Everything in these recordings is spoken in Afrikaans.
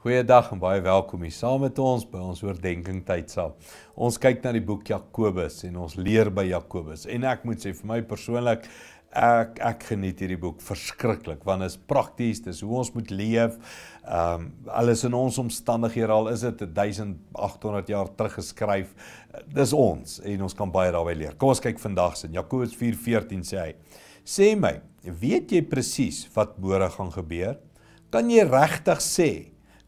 Goeiedag en baie welkom hier saam met ons by ons oordeenking tyd saam. Ons kyk na die boek Jakobus en ons leer by Jakobus en ek moet sê vir my persoonlik ek ek geniet hierdie boek verskriklik want dit is prakties, dis hoe ons moet leef. Ehm um, alles in ons omstandighede al is dit 1800 jaar terug geskryf. Dis ons en ons kan baie daarby leer. Kom ons kyk vandag sin Jakobus 4:14 sê hy: Sê my, weet jy presies wat môre gaan gebeur? Kan jy regtig sê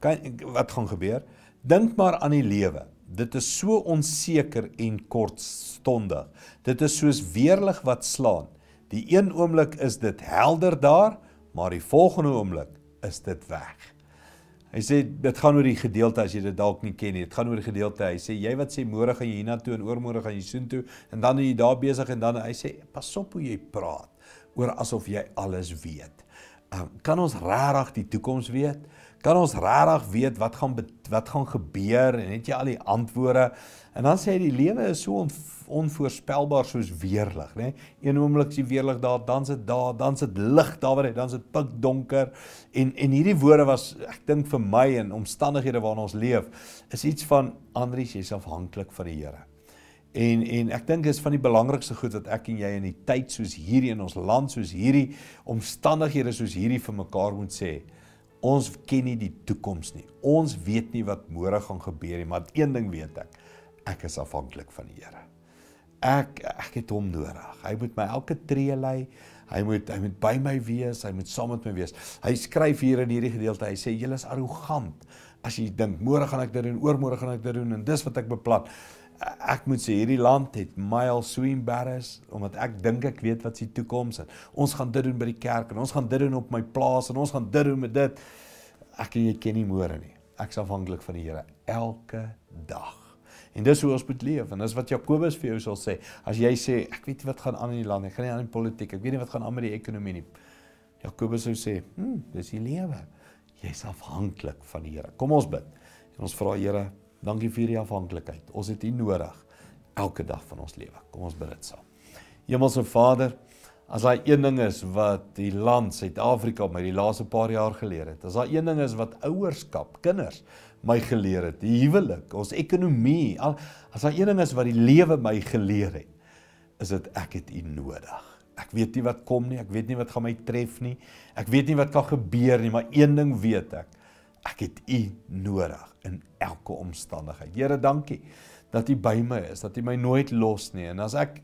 kan wat gaan gebeur? Dink maar aan die lewe. Dit is so onseker en kortstondig. Dit is soos weerlig wat slaan. Die een oomblik is dit helder daar, maar die volgende oomblik is dit weg. Hy sê dit gaan oor die gedeelte as jy dit dalk nie ken nie. Dit gaan oor die gedeelte. Hy sê jy wat sê môre gaan jy hiernatoe en oormôre gaan jy soontoe en dan is jy daar besig en dan hy sê pas op hoe jy praat oor asof jy alles weet. Ehm, kan ons regtig die toekoms weet? Kan ons regtig weet wat gaan wat gaan gebeur en het jy al die antwoorde? En dan sê hy die lewe is so on, onvoorspelbaar soos weerlig, né? Een oomblik is die weerlig daar, dan sit daar, dan sit lig daar waar hy, dan sit pik donker. En en hierdie woorde was ek dink vir my en omstandighede waarin ons leef is iets van Andries, jy's afhanklik van die Here. En en ek dink dis van die belangrikste goed wat ek en jy in die tyd soos hierdie in ons land soos hierdie omstandighede soos hierdie vir mekaar moet sê. Ons ken nie die toekoms nie. Ons weet nie wat môre gaan gebeur nie, maar een ding weet ek. Ek is afhanklik van die Here. Ek ek het hom nodig. Hy moet my elke tree lei. Hy moet hy moet by my wees, hy moet saam met my wees. Hy skryf hier in hierdie gedeelte, hy sê julle is arrogant as jy dink môre gaan ek dit doen, oormôre gaan ek dit doen en dis wat ek beplan ek moet sê hierdie land het miles swim barres omdat ek dink ek weet wat se toekoms is. Ons gaan dit doen by die kerk en ons gaan dit doen op my plaas en ons gaan dit doen met dit. Ek en jy ken nie môre nie. Ek's afhanklik van die Here elke dag. En dis hoe ons moet leef en dis wat Jakobus vir jou sal sê. As jy sê ek weet nie wat gaan aan in die land nie, ek gaan nie aan die politiek, ek weet nie wat gaan aan met die ekonomie nie. Jakobus sou sê, "Hm, dis die lewe. Jy's afhanklik van die Here." Kom ons bid. En ons vra Here Dankie vir die afhanklikheid. Ons het U nodig elke dag van ons lewe. Kom ons bid dit saam. Hemelse Vader, as daar een ding is wat die land Suid-Afrika my die laaste paar jaar geleer het, as daar een ding is wat ouerskap, kinders my geleer het, die huwelik, ons ekonomie, al as daar een ding is wat die lewe my geleer het, is dit ek het U nodig. Ek weet nie wat kom nie, ek weet nie wat gaan my tref nie. Ek weet nie wat kan gebeur nie, maar een ding weet ek. Ek het U nodig in elke omstandigheid. Here, dankie dat U by my is, dat U my nooit los nie. En as ek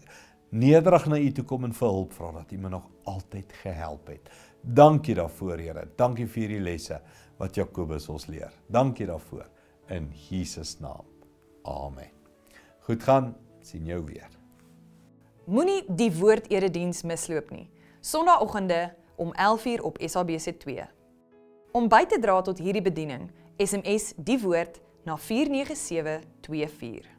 nederig na U toe kom en vir hulp vra, dat U my nog altyd gehelp het. Dankie daarvoor, Here. Dankie vir hierdie lesse wat Jakobus ons leer. Dankie daarvoor in Jesus naam. Amen. Goed gaan, sien jou weer. Moenie die woord erediens misloop nie. Sondagoggende om 11:00 op SABC2. Om by te dra tot hierdie bediening, SMS die woord na 49724.